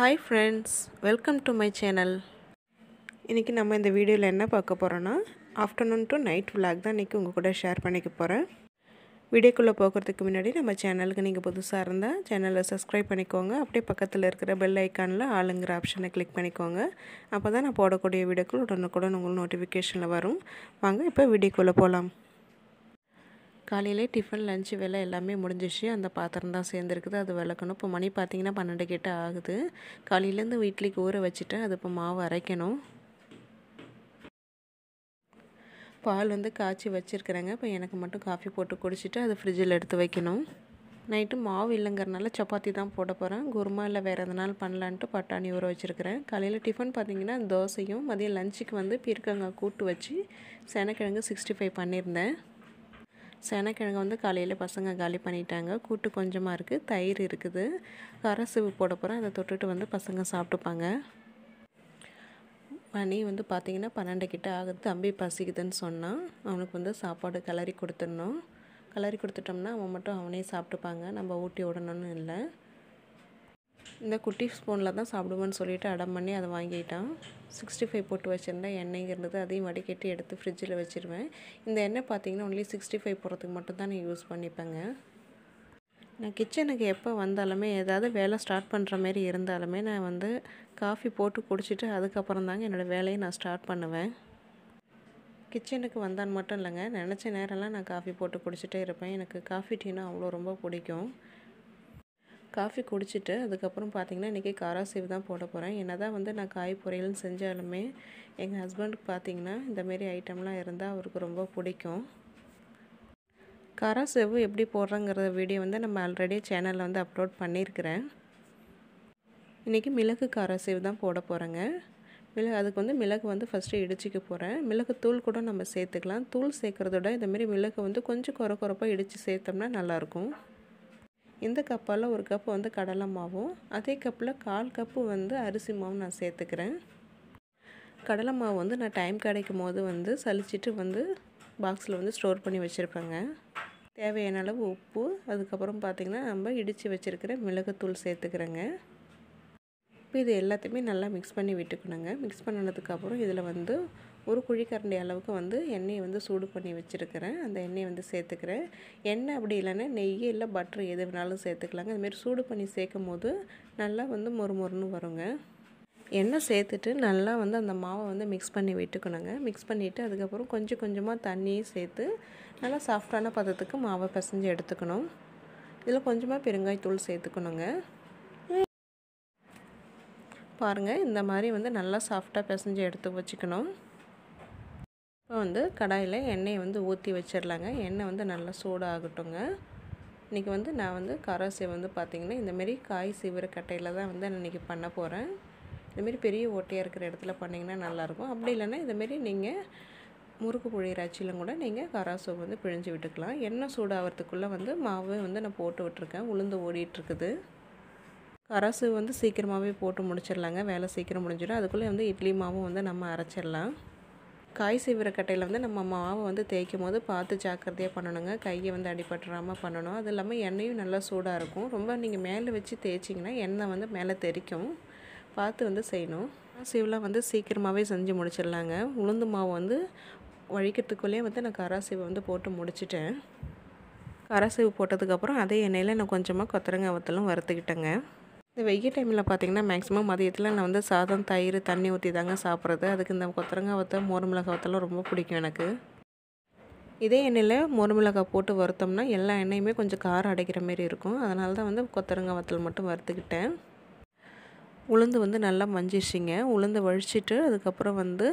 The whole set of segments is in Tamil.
hi friends welcome to my channel இன்றைக்கி நம்ம இந்த வீடியோவில் என்ன பார்க்க போகிறோன்னா ஆஃப்டர்நூன் டு நைட் விலாக் தான் இன்றைக்கி உங்கள் கூட ஷேர் பண்ணிக்க போகிறேன் வீடியோக்குள்ளே போகிறதுக்கு முன்னாடி நம்ம சேனலுக்கு நீங்கள் புதுசாக இருந்தால் சேனலை சப்ஸ்கிரைப் பண்ணிக்கோங்க அப்படியே பக்கத்தில் இருக்கிற பெல் ஐக்கானில் ஆளுங்கிற ஆப்ஷனை கிளிக் பண்ணிக்கோங்க அப்போ தான் நான் போடக்கூடிய வீடியோக்கள் உடனுக்குடன் உங்களுக்கு நோட்டிஃபிகேஷனில் வரும் வாங்க இப்போ வீடியோக்குள்ளே போகலாம் காலையிலே டிஃபன் லஞ்சு வேலை எல்லாமே முடிஞ்சிச்சு அந்த பாத்திரம் தான் சேர்ந்துருக்குது அது விளக்கணும் இப்போ மணி பார்த்திங்கன்னா பன்னெண்டு கிட்ட ஆகுது காலையிலேருந்து வீட்லேயே ஊற வச்சுட்டு அது இப்போ மாவு அரைக்கணும் பால் வந்து காய்ச்சி வச்சுருக்குறேங்க இப்போ எனக்கு மட்டும் காஃபி போட்டு குடிச்சிட்டு அது ஃப்ரிட்ஜில் எடுத்து வைக்கணும் நைட்டு மாவு இல்லைங்கிறனால சப்பாத்தி தான் போட போகிறேன் குருமா இல்லை வேறு எதனால் பண்ணலான்ட்டு பட்டாணி ஊற வச்சுருக்கிறேன் காலையில் டிஃபன் பார்த்திங்கன்னா தோசையும் மதியம் லஞ்சுக்கு வந்து பீர்க்கங்காய் கூட்டு வச்சு சனக்கிழங்கு சிக்ஸ்டி ஃபைவ் பண்ணியிருந்தேன் செனக்கிழங்கு வந்து காலையில் பசங்க காலி பண்ணிட்டாங்க கூட்டு கொஞ்சமாக இருக்குது தயிர் இருக்குது கரசுவு போட போகிறேன் அதை தொட்டுட்டு வந்து பசங்க சாப்பிட்டுப்பாங்க மணி வந்து பார்த்திங்கன்னா பன்னெண்டு கிட்ட ஆகுது தம்பி பசிக்குதுன்னு சொன்னான் அவனுக்கு வந்து சாப்பாடு கிளறி கொடுத்துடணும் கிளறி கொடுத்துட்டோம்னா அவன் மட்டும் அவனே சாப்பிட்டுப்பாங்க நம்ம ஊட்டி விடணும்னு இல்லை இந்த குட்டி ஸ்பூனில் தான் சாப்பிடுவோன்னு சொல்லிவிட்டு அடம் பண்ணி அதை வாங்கிட்டான் சிக்ஸ்டி ஃபைவ் போட்டு வச்சுருந்தா எண்ணெய் இருந்தது அதையும் வடிகட்டி எடுத்து ஃப்ரிட்ஜில் வச்சுருவேன் இந்த எண்ணெய் பார்த்திங்கன்னா ஒன்லி சிக்ஸ்டி ஃபைவ் போடுறதுக்கு மட்டும்தான் நான் யூஸ் பண்ணிப்பேங்க நான் கிச்சனுக்கு எப்போ வந்தாலுமே ஏதாவது வேலை ஸ்டார்ட் பண்ணுற மாரி இருந்தாலுமே நான் வந்து காஃபி போட்டு குடிச்சிட்டு அதுக்கப்புறம் தாங்க என்னோடய வேலையை நான் ஸ்டார்ட் பண்ணுவேன் கிச்சனுக்கு வந்தால் மட்டும் இல்லைங்க நினச்ச நேரம்லாம் நான் காஃபி போட்டு குடிச்சிட்டே இருப்பேன் எனக்கு காஃபி டீனா அவ்வளோ ரொம்ப பிடிக்கும் காஃபி குடிச்சிட்டு அதுக்கப்புறம் பார்த்திங்கன்னா இன்றைக்கி காராசேவ் தான் போட போகிறேன் என்ன தான் வந்து நான் காய் பொரியல்னு செஞ்சாலுமே எங்கள் ஹஸ்பண்டுக்கு பார்த்திங்கன்னா இந்தமாரி ஐட்டம்லாம் இருந்தால் அவருக்கு ரொம்ப பிடிக்கும் காராசேவு எப்படி போடுறோங்கிற வீடியோ வந்து நம்ம ஆல்ரெடி சேனலில் வந்து அப்லோட் பண்ணியிருக்கிறேன் இன்றைக்கி மிளகு காராசேவு தான் போட போகிறேங்க மிளகு அதுக்கு வந்து மிளகு வந்து ஃபஸ்ட்டு இடிச்சிக்க போகிறேன் மிளகு தூள் கூட நம்ம சேர்த்துக்கலாம் தூள் சேர்க்குறதோட இந்தமாரி மிளகு வந்து கொஞ்சம் குறை குறப்பாக இடித்து சேர்த்தோம்னா நல்லாயிருக்கும் இந்த கப்பால் ஒரு கப் வந்து கடலை மாவும் அதே கப்பில் கால் கப்பு வந்து அரிசி மாவும் நான் சேர்த்துக்கிறேன் கடலை மாவு வந்து நான் டைம் கிடைக்கும் போது வந்து சலிச்சிட்டு வந்து பாக்ஸில் வந்து ஸ்டோர் பண்ணி வச்சுருப்பேங்க தேவையான அளவு உப்பு அதுக்கப்புறம் பார்த்திங்கன்னா நம்ம இடித்து வச்சுருக்கிற மிளகுத்தூள் சேர்த்துக்கிறேங்க இப்போ இது எல்லாத்தையுமே நல்லா மிக்ஸ் பண்ணி விட்டுக்கணுங்க மிக்ஸ் பண்ணதுக்கப்புறம் இதில் வந்து ஒரு குழிக்கரண்டி அளவுக்கு வந்து எண்ணெயை வந்து சூடு பண்ணி வச்சுருக்கிறேன் அந்த எண்ணெயை வந்து சேர்த்துக்கிறேன் எண்ணெய் அப்படி இல்லைன்னா நெய் இல்லை பட்டர் எது வேணாலும் சேர்த்துக்கலாங்க அதுமாரி சூடு பண்ணி சேர்க்கும் போது நல்லா வந்து மொறு மொறுன்னு வருங்க எண்ணெய் சேர்த்துட்டு நல்லா வந்து அந்த மாவை வந்து மிக்ஸ் பண்ணி விட்டுக்கணுங்க மிக்ஸ் பண்ணிவிட்டு அதுக்கப்புறம் கொஞ்சம் கொஞ்சமாக தண்ணியும் சேர்த்து நல்லா சாஃப்டான பதத்துக்கு மாவை பிசைஞ்சு எடுத்துக்கணும் இதில் கொஞ்சமாக பெருங்காய்த்தூள் சேர்த்துக்கணுங்க பாருங்கள் இந்த மாதிரி வந்து நல்லா சாஃப்டாக பிசைஞ்சு எடுத்து வச்சுக்கணும் இப்போ வந்து கடாயில் எண்ணெயை வந்து ஊற்றி வச்சிடலாங்க எண்ணெய் வந்து நல்லா சூடாகட்டுங்க இன்றைக்கி வந்து நான் வந்து கராசை வந்து பார்த்திங்கன்னா இந்தமாரி காய் சிவர கட்டையில் தான் வந்து நான் இன்றைக்கி பண்ண போகிறேன் இந்தமாரி பெரிய ஓட்டையாக இருக்கிற இடத்துல பண்ணிங்கன்னா நல்லாயிருக்கும் அப்படி இல்லைன்னா இதுமாரி நீங்கள் முறுக்கு புழியிற அச்சிலும் கூட நீங்கள் கராசோ வந்து பிழிஞ்சு விட்டுக்கலாம் எண்ணெய் சூடாகிறதுக்குள்ளே வந்து மாவே வந்து நான் போட்டு விட்டுருக்கேன் உளுந்து ஓடிட்டுருக்குது கராசு வந்து சீக்கிரமாகவே போட்டு முடிச்சிடலாங்க வேலை சீக்கிரம் முடிஞ்சிடும் அதுக்குள்ளே வந்து இட்லி மாவும் வந்து நம்ம அரைச்சிடலாம் காய் சீவிர கட்டையில் வந்து நம்ம மாவை வந்து தேய்க்கும் போது பார்த்து ஜாக்கிரதையாக பண்ணணுங்க கையை வந்து அடிபட்டுறாமல் பண்ணணும் அது இல்லாமல் எண்ணெயும் நல்லா சூடாக இருக்கும் ரொம்ப நீங்கள் மேலே வச்சு தேய்ச்சிங்கன்னா எண்ணெய் வந்து மேலே தெரிக்கும் பார்த்து வந்து செய்யணும் சீவெலாம் வந்து சீக்கிரமாகவே செஞ்சு முடிச்சிடலாங்க உளுந்து மாவு வந்து வழிக்கிறதுக்குள்ளேயே வந்து நான் கராசீவை வந்து போட்டு முடிச்சிட்டேன் கராசீவு போட்டதுக்கப்புறம் அதே எண்ணெயில் நான் கொஞ்சமாக கொத்தரங்காய் வத்தலும் வறுத்துக்கிட்டேங்க இந்த வெயில் டைமில் பார்த்திங்கன்னா மேக்ஸிமம் மதியத்தில் நான் வந்து சாதம் தயிர் தண்ணி ஊற்றி தாங்க சாப்பிட்றது அதுக்கு இந்த கொத்தரங்காய் வத்த மோர் மிளகா வத்தெல்லாம் ரொம்ப பிடிக்கும் எனக்கு இதே எண்ணெயில் மோர் போட்டு வறுத்தோம்னா எல்லா எண்ணெயுமே கொஞ்சம் காரம் அடைக்கிற மாரி இருக்கும் அதனால தான் வந்து கொத்தரங்காய் வத்தல் மட்டும் வறுத்துக்கிட்டேன் உளுந்து வந்து நல்லா மஞ்சிச்சிங்க உளுந்து வழிச்சிட்டு அதுக்கப்புறம் வந்து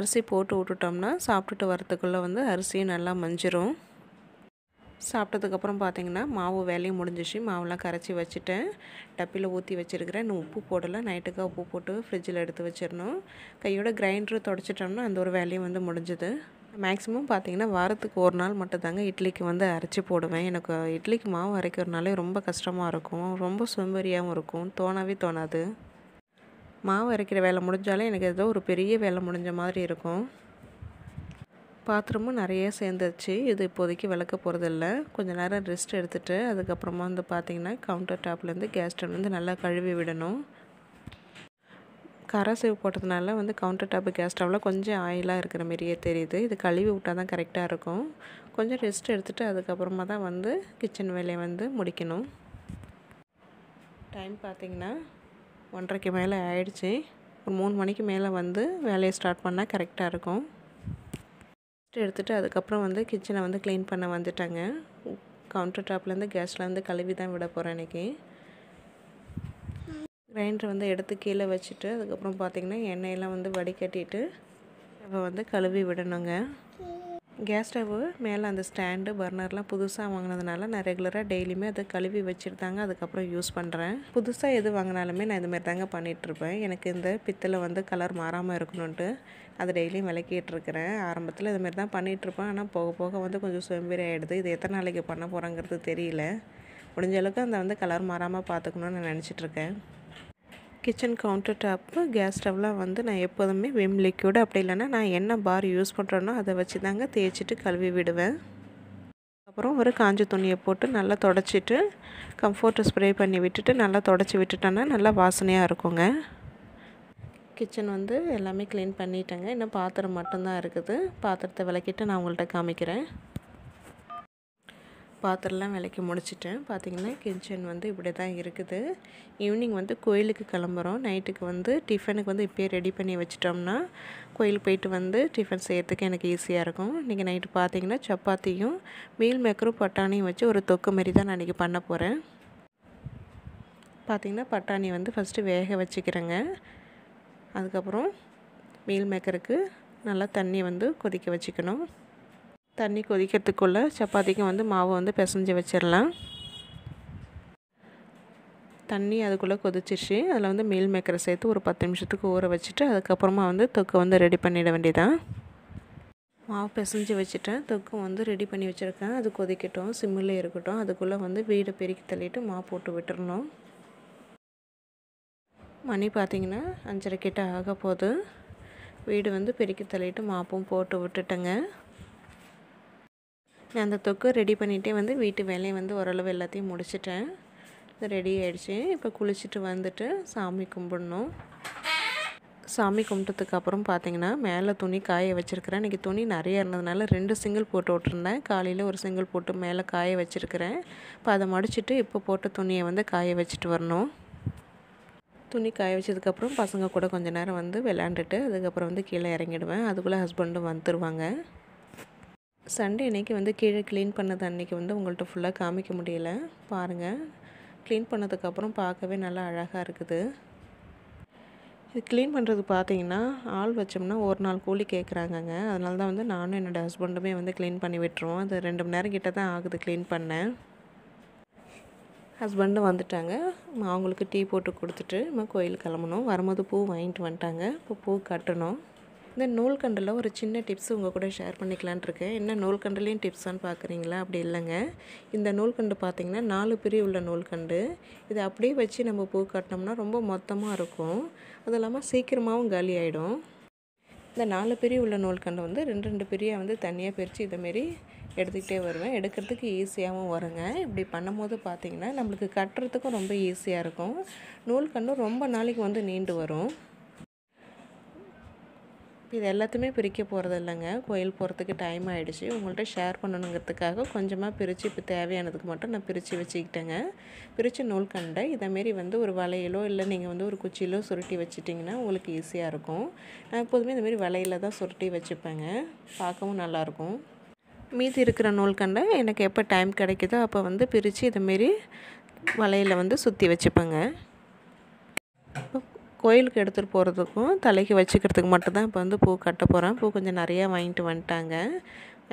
அரிசி போட்டு விட்டுட்டோம்னா சாப்பிட்டுட்டு வரத்துக்குள்ளே வந்து அரிசியும் நல்லா மஞ்சிரும் சாப்பிட்டதுக்கப்புறம் பார்த்தீங்கன்னா மாவு வேலையும் முடிஞ்சிச்சு மாவுலாம் கரைச்சி வச்சுட்டேன் டப்பியில் ஊற்றி வச்சுருக்கிறேன் இன்னும் உப்பு போடலை நைட்டுக்காக உப்பு போட்டு ஃப்ரிட்ஜில் எடுத்து வச்சிடணும் கையோட கிரைண்டர் தொடச்சிட்டோம்னா அந்த ஒரு வேலையும் வந்து முடிஞ்சுது மேக்ஸிமம் பார்த்திங்கன்னா வாரத்துக்கு ஒரு நாள் மட்டும்தாங்க இட்லிக்கு வந்து அரைச்சி போடுவேன் எனக்கு இட்லிக்கு மாவு அரைக்கிறனாலே ரொம்ப கஷ்டமாக இருக்கும் ரொம்ப சோம்பேறியாகவும் இருக்கும் தோணவே தோணாது மாவு அரைக்கிற வேலை முடிஞ்சாலே எனக்கு ஏதோ ஒரு பெரிய வேலை முடிஞ்ச மாதிரி இருக்கும் பாத்திரமும் நிறைய சேர்ந்துருச்சு இது இப்போதைக்கு விளக்க போகிறதில்ல கொஞ்சம் நேரம் ரெஸ்ட் எடுத்துகிட்டு அதுக்கப்புறமா வந்து பார்த்திங்கன்னா கவுண்டர் டாப்லேருந்து கேஸ் ஸ்டவ்லேருந்து நல்லா கழுவி விடணும் கரை சேவ் போட்டதுனால வந்து கவுண்டர் டாப் கேஸ் ஸ்டவ்வில் கொஞ்சம் ஆயிலாக இருக்கிற மாரியே தெரியுது இது கழுவி விட்டால் தான் கரெக்டாக இருக்கும் கொஞ்சம் ரெஸ்ட் எடுத்துகிட்டு அதுக்கப்புறமா தான் வந்து கிச்சன் வேலையை வந்து முடிக்கணும் டைம் பார்த்திங்கன்னா ஒன்றரைக்கு மேலே ஆயிடுச்சு ஒரு மூணு மணிக்கு மேலே வந்து வேலையை ஸ்டார்ட் பண்ணால் கரெக்டாக இருக்கும் ஃபஸ்ட்டு எடுத்துகிட்டு அதுக்கப்புறம் வந்து கிச்சனை வந்து க்ளீன் பண்ண வந்துட்டாங்க கவுண்டர் டாப்லேருந்து கேஸ்லேருந்து கழுவி தான் விட போகிறேன் இன்றைக்கி கிரைண்டர் வந்து எடுத்து கீழே வச்சுட்டு அதுக்கப்புறம் பார்த்திங்கன்னா எண்ணெயெல்லாம் வந்து வடிகட்டிட்டு ஸ்டவ்வை வந்து கழுவி விடணுங்க கேஸ் ஸ்டவ்வு மேலே அந்த ஸ்டாண்டு பர்னர்லாம் புதுசாக வாங்கினதுனால நான் ரெகுலராக டெய்லியுமே அதை கழுவி வச்சுருந்தாங்க அதுக்கப்புறம் யூஸ் பண்ணுறேன் புதுசாக எது வாங்கினாலுமே நான் இதுமாரி தாங்க பண்ணிகிட்ருப்பேன் எனக்கு இந்த பித்தளை வந்து கலர் மாறாமல் இருக்கணுன்ட்டு அது டெய்லியும் விளக்கிட்டுருக்கிறேன் ஆரம்பத்தில் இதுமாரி தான் பண்ணிகிட்ருப்பேன் ஆனால் போக போக வந்து கொஞ்சம் சோம்பேறி ஆகிடுது இது எத்தனை நாளைக்கு பண்ண போகிறோங்கிறது தெரியல முடிஞ்ச அளவுக்கு அந்த வந்து கலர் மாறாமல் பார்த்துக்கணும்னு நான் நினச்சிட்ருக்கேன் கிச்சன் கவுண்டர் டாப்பு கேஸ் ஸ்டவ்லாம் வந்து நான் எப்போதுமே விம் லிக்யூடு அப்படி இல்லைன்னா நான் என்ன பார் யூஸ் பண்ணுறேனோ அதை வச்சு தாங்க தேய்ச்சிட்டு கழுவி விடுவேன் அப்புறம் ஒரு காஞ்ச துணியை போட்டு நல்லா தொடச்சிட்டு கம்ஃபோர்ட்டு ஸ்ப்ரே பண்ணி விட்டுட்டு நல்லா தொடச்சி விட்டுட்டோன்னா நல்லா வாசனையாக இருக்குங்க கிச்சன் வந்து எல்லாமே க்ளீன் பண்ணிட்டேங்க இன்னும் பாத்திரம் மட்டும்தான் இருக்குது பாத்திரத்தை விளக்கிட்டு நான் உங்கள்கிட்ட காமிக்கிறேன் பாத்திரம்லாம் விளக்கி முடிச்சிட்டேன் பார்த்திங்கன்னா கிச்சன் வந்து இப்படி தான் இருக்குது ஈவினிங் வந்து கோயிலுக்கு கிளம்புறோம் நைட்டுக்கு வந்து டிஃபனுக்கு வந்து இப்போயே ரெடி பண்ணி வச்சிட்டோம்னா கோயிலுக்கு போயிட்டு வந்து டிஃபன் செய்கிறதுக்கு எனக்கு ஈஸியாக இருக்கும் இன்றைக்கி நைட்டு பார்த்தீங்கன்னா சப்பாத்தியும் மீல் மேக்கரும் பட்டாணியும் வச்சு ஒரு தொக்கு மாரி தான் நான் இன்றைக்கி பண்ண போகிறேன் பார்த்திங்கன்னா பட்டாணி வந்து ஃபஸ்ட்டு வேக வச்சுக்கிறேங்க அதுக்கப்புறம் மீல் மேக்கருக்கு நல்லா தண்ணி வந்து கொதிக்க வச்சுக்கணும் தண்ணி கொதிக்கிறதுக்குள்ளே சப்பாத்திக்கு வந்து மாவு வந்து பிசைஞ்சு வச்சிடலாம் தண்ணி அதுக்குள்ளே கொதிச்சிருச்சு அதில் வந்து மீல் மேக்கரை சேர்த்து ஒரு பத்து நிமிஷத்துக்கு ஊற வச்சுட்டு அதுக்கப்புறமா வந்து தொக்கு வந்து ரெடி பண்ணிட வேண்டியதான் மாவு பிசைஞ்சு வச்சுட்டேன் தொக்கு வந்து ரெடி பண்ணி வச்சுருக்கேன் அது கொதிக்கட்டும் சிம்மில் இருக்கட்டும் அதுக்குள்ளே வந்து வீடை பெருக்கி தள்ளிட்டு மாவு போட்டு விட்டுறணும் மணி பார்த்திங்கன்னா அஞ்சரை கிட்ட ஆக போகுது வீடு வந்து பெருக்கி தள்ளிட்டு மாப்பும் போட்டு விட்டுட்டேங்க நான் அந்த தொக்கு ரெடி பண்ணிகிட்டே வந்து வீட்டு வேலையை வந்து ஓரளவு எல்லாத்தையும் முடிச்சிட்டேன் ரெடி ஆகிடுச்சு இப்போ குளிச்சுட்டு வந்துட்டு சாமி கும்பிடணும் சாமி கும்பிட்டதுக்கு அப்புறம் பார்த்தீங்கன்னா மேலே துணி காய வச்சுருக்கிறேன் இன்றைக்கி துணி நிறையா இருந்ததுனால ரெண்டு சிங்கிள் போட்டு விட்ருந்தேன் காலையில் ஒரு சிங்கிள் போட்டு மேலே காய வச்சுருக்கிறேன் இப்போ அதை மடிச்சுட்டு இப்போ போட்ட துணியை வந்து காய வச்சுட்டு வரணும் துணி காய வச்சதுக்கப்புறம் பசங்க கூட கொஞ்ச நேரம் வந்து விளாண்டுட்டு அதுக்கப்புறம் வந்து கீழே இறங்கிடுவேன் அதுக்குள்ளே ஹஸ்பண்டும் வந்துடுவாங்க சண்டே அன்றைக்கி வந்து கீழே க்ளீன் பண்ணது அன்னைக்கு வந்து உங்கள்கிட்ட ஃபுல்லாக காமிக்க முடியல பாருங்கள் க்ளீன் பண்ணதுக்கப்புறம் பார்க்கவே நல்லா அழகாக இருக்குது இது க்ளீன் பண்ணுறது பார்த்தீங்கன்னா ஆள் வச்சோம்னா ஒரு நாள் கூலி கேட்குறாங்கங்க அதனால தான் வந்து நானும் என்னோடய ஹஸ்பண்டுமே வந்து க்ளீன் பண்ணி விட்டுருவோம் அது ரெண்டு மணி நேரம் கிட்ட தான் ஆகுது க்ளீன் பண்ணேன் ஹஸ்பண்டும் வந்துட்டாங்க அவங்களுக்கு டீ போட்டு கொடுத்துட்டு நம்ம கோயில் கிளம்பணும் வரும்போது பூ வாங்கிட்டு வந்துட்டாங்க இப்போ பூ கட்டணும் இந்த நூல்கண்டில் ஒரு சின்ன டிப்ஸ் உங்கள் கூட ஷேர் பண்ணிக்கலான் இருக்கேன் என்ன நூல்கண்டுலேயும் டிப்ஸ்னு பார்க்குறீங்களா அப்படி இல்லைங்க இந்த நூல்கண்டு பார்த்திங்கன்னா நாலு பிரி உள்ள நூல்கண்டு இதை அப்படியே வச்சு நம்ம பூ கட்டினோம்னா ரொம்ப மொத்தமாக இருக்கும் அது இல்லாமல் சீக்கிரமாகவும் காலி ஆகிடும் இந்த நாலு பிரி உள்ள கண்டு வந்து ரெண்டு ரெண்டு பிரியாக வந்து தனியாக பிரித்து இதைமாரி எடுத்துக்கிட்டே வருவேன் எடுக்கிறதுக்கு ஈஸியாகவும் வருங்க இப்படி பண்ணும்போது பார்த்திங்கன்னா நம்மளுக்கு கட்டுறதுக்கும் ரொம்ப ஈஸியாக இருக்கும் நூல் கண்ணும் ரொம்ப நாளைக்கு வந்து நீண்டு வரும் இது எல்லாத்தையுமே பிரிக்க போகிறது இல்லைங்க கோயில் போகிறதுக்கு டைம் ஆகிடுச்சு உங்கள்கிட்ட ஷேர் பண்ணணுங்கிறதுக்காக கொஞ்சமாக பிரித்து இப்போ தேவையானதுக்கு மட்டும் நான் பிரித்து வச்சுக்கிட்டேங்க பிரித்து நூல் கண்டை இதேமாரி வந்து ஒரு வலையிலோ இல்லை நீங்கள் வந்து ஒரு குச்சியிலோ சுருட்டி வச்சுட்டிங்கன்னா உங்களுக்கு ஈஸியாக இருக்கும் நான் எப்போதுமே இந்தமாரி வலையில் தான் சுருட்டி வச்சுப்பேங்க பார்க்கவும் நல்லாயிருக்கும் மீதி இருக்கிற நூல்கண்டை எனக்கு எப்போ டைம் கிடைக்குதோ அப்போ வந்து பிரித்து இதுமாரி வலையில் வந்து சுற்றி வச்சுப்பேங்க கோயிலுக்கு எடுத்துகிட்டு போகிறதுக்கும் தலைக்கு வச்சுக்கிறதுக்கு மட்டும்தான் இப்போ வந்து பூ கட்ட போகிறேன் பூ கொஞ்சம் நிறையா வாங்கிட்டு வந்துட்டாங்க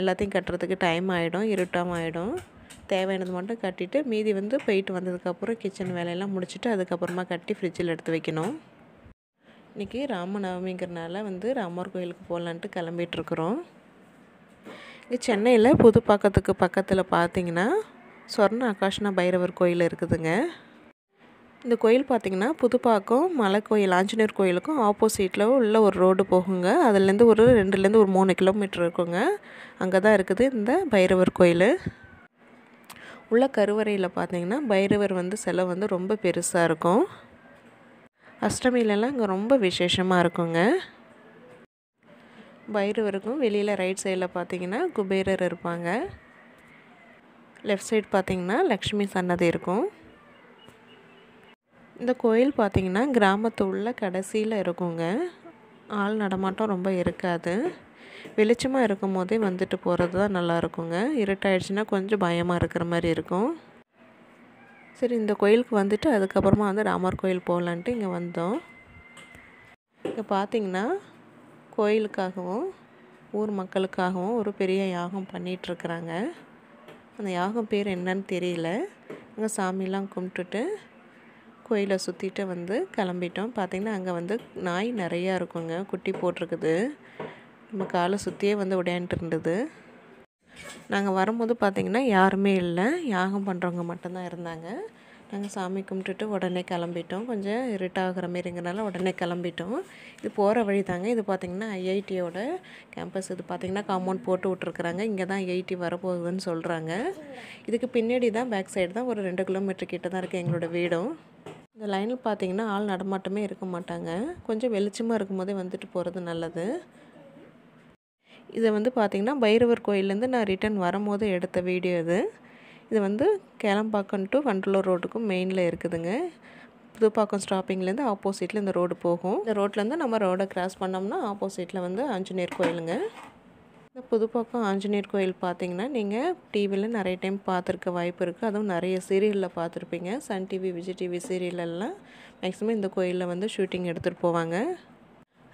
எல்லாத்தையும் கட்டுறதுக்கு டைம் ஆகிடும் இருட்டம் ஆகிடும் தேவையானது மட்டும் கட்டிட்டு மீதி வந்து போயிட்டு வந்ததுக்கப்புறம் கிச்சன் வேலையெல்லாம் முடிச்சுட்டு அதுக்கப்புறமா கட்டி ஃப்ரிட்ஜில் எடுத்து வைக்கணும் இன்றைக்கி ராமநவமிங்கிறனால வந்து ராமர் கோயிலுக்கு போகலான்ட்டு கிளம்பிகிட்ருக்குறோம் இங்கே சென்னையில் புதுப்பாக்கத்துக்கு பக்கத்தில் பார்த்தீங்கன்னா சொர்ண ஆகாஷ்ணா பைரவர் கோயில் இருக்குதுங்க இந்த கோயில் பார்த்திங்கன்னா புதுப்பாக்கம் மலை கோயில் ஆஞ்சநேயர் கோயிலுக்கும் ஆப்போசிட்டில் உள்ள ஒரு ரோடு போகுங்க அதுலேருந்து ஒரு ரெண்டுலேருந்து ஒரு மூணு கிலோமீட்டர் இருக்குங்க அங்கே தான் இருக்குது இந்த பைரவர் கோயில் உள்ள கருவறையில் பார்த்திங்கன்னா பைரவர் வந்து சிலை வந்து ரொம்ப பெருசாக இருக்கும் அஷ்டமிலலாம் இங்கே ரொம்ப விசேஷமாக இருக்குங்க வயிறு வரைக்கும் வெளியில் ரைட் சைடில் பார்த்தீங்கன்னா குபேரர் இருப்பாங்க லெஃப்ட் சைடு பார்த்திங்கன்னா லக்ஷ்மி சன்னதி இருக்கும் இந்த கோயில் பார்த்திங்கன்னா கிராமத்து உள்ள கடைசியில் இருக்குங்க ஆள் நடமாட்டம் ரொம்ப இருக்காது வெளிச்சமாக இருக்கும் போதே வந்துட்டு போகிறது தான் நல்லா இருக்குங்க இருட்டாயிடுச்சுன்னா கொஞ்சம் பயமாக இருக்கிற மாதிரி இருக்கும் சரி இந்த கோயிலுக்கு வந்துட்டு அதுக்கப்புறமா வந்து ராமர் கோயில் போகலான்ட்டு இங்கே வந்தோம் இங்கே பார்த்திங்கன்னா கோயிலுக்காகவும் ஊர் மக்களுக்காகவும் ஒரு பெரிய யாகம் பண்ணிகிட்ருக்குறாங்க அந்த யாகம் பேர் என்னன்னு தெரியல அங்கே சாமிலாம் கும்பிட்டுட்டு கோயிலை சுற்றிட்டு வந்து கிளம்பிட்டோம் பார்த்திங்கன்னா அங்கே வந்து நாய் நிறையா இருக்குங்க குட்டி போட்டிருக்குது நம்ம காலை சுற்றியே வந்து உடையான்ட்டு இருந்தது நாங்கள் வரும்போது பார்த்திங்கன்னா யாருமே இல்லை யாகம் பண்ணுறவங்க மட்டும்தான் இருந்தாங்க நாங்கள் சாமி கும்பிட்டுட்டு உடனே கிளம்பிட்டோம் கொஞ்சம் இருட்டாகிற மாரிங்கிறனால உடனே கிளம்பிட்டோம் இது போகிற வழி தாங்க இது பார்த்திங்கன்னா ஐஐடியோட கேம்பஸ் இது பார்த்திங்கன்னா காம்பவுண்ட் போட்டு விட்ருக்குறாங்க இங்கே தான் ஐஐடி வரப்போகுதுன்னு சொல்கிறாங்க இதுக்கு பின்னாடி தான் பேக் சைடு தான் ஒரு ரெண்டு கிலோமீட்டர் கிட்ட தான் இருக்குது எங்களோட வீடும் இந்த லைனில் பார்த்திங்கன்னா ஆள் நடமாட்டமே இருக்க மாட்டாங்க கொஞ்சம் வெளிச்சமாக இருக்கும்போதே வந்துட்டு போகிறது நல்லது இதை வந்து பார்த்திங்கன்னா பைரவர் கோயிலேருந்து நான் ரிட்டன் வரும்போது எடுத்த வீடியோ இது இது வந்து கேளம்பாக்கம் டு வண்டலூர் ரோடுக்கும் மெயினில் இருக்குதுங்க புதுப்பாக்கம் ஸ்டாப்பிங்லேருந்து ஆப்போசிட்டில் இந்த ரோடு போகும் இந்த ரோட்லேருந்து நம்ம ரோடை கிராஸ் பண்ணோம்னா ஆப்போசிட்டில் வந்து ஆஞ்சநேயர் கோயிலுங்க இந்த புதுப்பாக்கம் ஆஞ்சநேயர் கோயில் பார்த்தீங்கன்னா நீங்கள் டிவியில் நிறைய டைம் பார்த்துருக்க வாய்ப்பு இருக்குது அதுவும் நிறைய சீரியலில் பார்த்துருப்பீங்க சன் டிவி விஜய் டிவி சீரியலெல்லாம் மேக்ஸிமம் இந்த கோயிலில் வந்து ஷூட்டிங் எடுத்துகிட்டு போவாங்க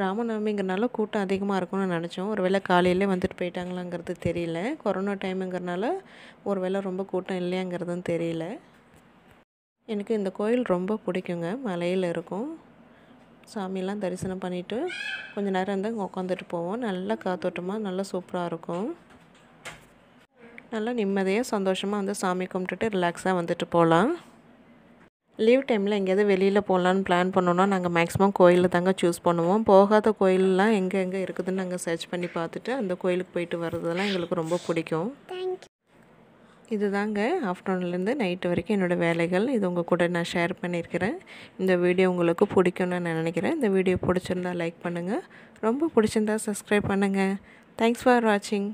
ராமநவமிங்கிறனால கூட்டம் அதிகமாக இருக்கும்னு நினச்சோம் ஒரு வேளை காலையிலே வந்துட்டு போயிட்டாங்களாங்கிறது தெரியல கொரோனா டைமுங்கிறனால ஒரு வேளை ரொம்ப கூட்டம் இல்லையாங்கிறதும் தெரியல எனக்கு இந்த கோயில் ரொம்ப பிடிக்குங்க மலையில் இருக்கும் சாமியெல்லாம் தரிசனம் பண்ணிவிட்டு கொஞ்சம் நேரம் இருந்தால் இங்கே உட்காந்துட்டு போவோம் நல்லா காத்தோட்டமாக நல்லா சூப்பராக இருக்கும் நல்லா நிம்மதியாக சந்தோஷமாக வந்து சாமி கும்பிட்டுட்டு ரிலாக்ஸாக வந்துட்டு போகலாம் லீவ் டைமில் எங்கேயாவது வெளியில் போகலான்னு பிளான் பண்ணோன்னா நாங்கள் மேக்ஸிமம் கோயிலில் தாங்க சூஸ் பண்ணுவோம் போகாத கோயிலெலாம் எங்கே எங்கே இருக்குதுன்னு நாங்கள் சர்ச் பண்ணி பார்த்துட்டு அந்த கோயிலுக்கு போயிட்டு வர்றதெல்லாம் எங்களுக்கு ரொம்ப பிடிக்கும் இது தாங்க ஆஃப்டர்நூன்லேருந்து நைட்டு வரைக்கும் என்னோடய வேலைகள் இது உங்கள் கூட நான் ஷேர் பண்ணியிருக்கிறேன் இந்த வீடியோ உங்களுக்கு பிடிக்கும்னு நான் நினைக்கிறேன் இந்த வீடியோ பிடிச்சிருந்தா லைக் பண்ணுங்கள் ரொம்ப பிடிச்சிருந்தா சப்ஸ்கிரைப் பண்ணுங்கள் தேங்க்ஸ் ஃபார் வாட்சிங்